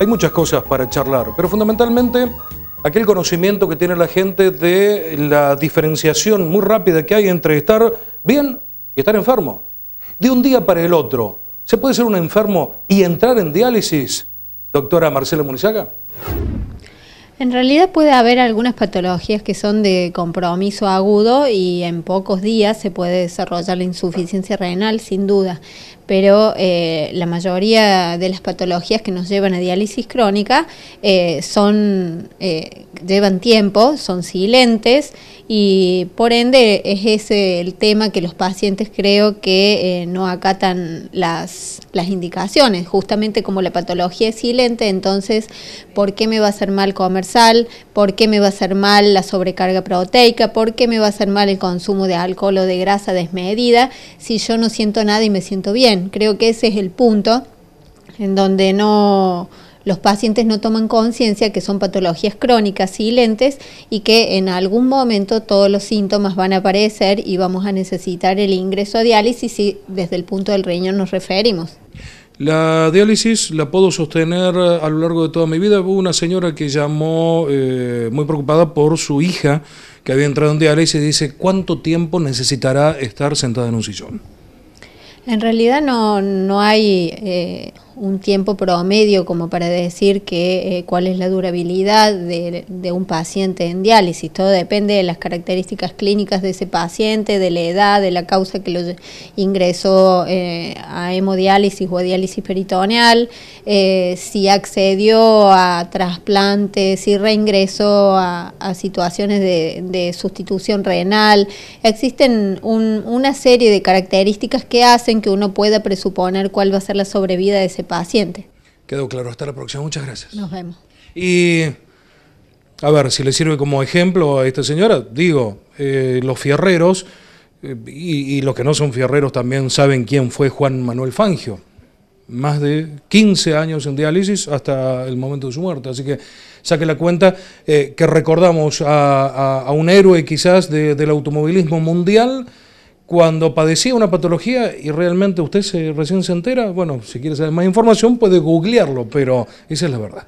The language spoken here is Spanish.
Hay muchas cosas para charlar, pero fundamentalmente aquel conocimiento que tiene la gente de la diferenciación muy rápida que hay entre estar bien y estar enfermo. De un día para el otro, ¿se puede ser un enfermo y entrar en diálisis? Doctora Marcela Munizaga. En realidad puede haber algunas patologías que son de compromiso agudo y en pocos días se puede desarrollar la insuficiencia renal, sin duda, pero eh, la mayoría de las patologías que nos llevan a diálisis crónica eh, son, eh, llevan tiempo, son silentes y por ende es ese el tema que los pacientes creo que no acatan las, las indicaciones, justamente como la patología es silente, entonces, ¿por qué me va a hacer mal comer sal, por qué me va a hacer mal la sobrecarga proteica, por qué me va a hacer mal el consumo de alcohol o de grasa desmedida si yo no siento nada y me siento bien. Creo que ese es el punto en donde no los pacientes no toman conciencia que son patologías crónicas y lentes y que en algún momento todos los síntomas van a aparecer y vamos a necesitar el ingreso a diálisis si desde el punto del riñón nos referimos. La diálisis la puedo sostener a lo largo de toda mi vida. Hubo una señora que llamó eh, muy preocupada por su hija que había entrado en diálisis y dice, ¿cuánto tiempo necesitará estar sentada en un sillón? En realidad no, no hay eh, un tiempo promedio como para decir que eh, cuál es la durabilidad de, un paciente en diálisis. Todo depende de las características clínicas de ese paciente, de la edad, de la causa que lo ingresó eh, a hemodiálisis o a diálisis peritoneal, eh, si accedió a trasplantes, si reingresó a, situaciones de, sustitución renal. Existen una serie de características que hacen que uno pueda presuponer cuál va a ser la sobrevida de ese paciente. Quedó claro, hasta la próxima, muchas gracias. Nos vemos. Y a ver, si le sirve como ejemplo a esta señora, digo, eh, los fierreros eh, y, los que no son fierreros también saben quién fue Juan Manuel Fangio más de 15 años en diálisis hasta el momento de su muerte. Así que saque la cuenta eh, que recordamos a, un héroe quizás del automovilismo mundial cuando padecía una patología y realmente usted se, recién se entera, bueno, si quiere saber más información puede googlearlo, pero esa es la verdad.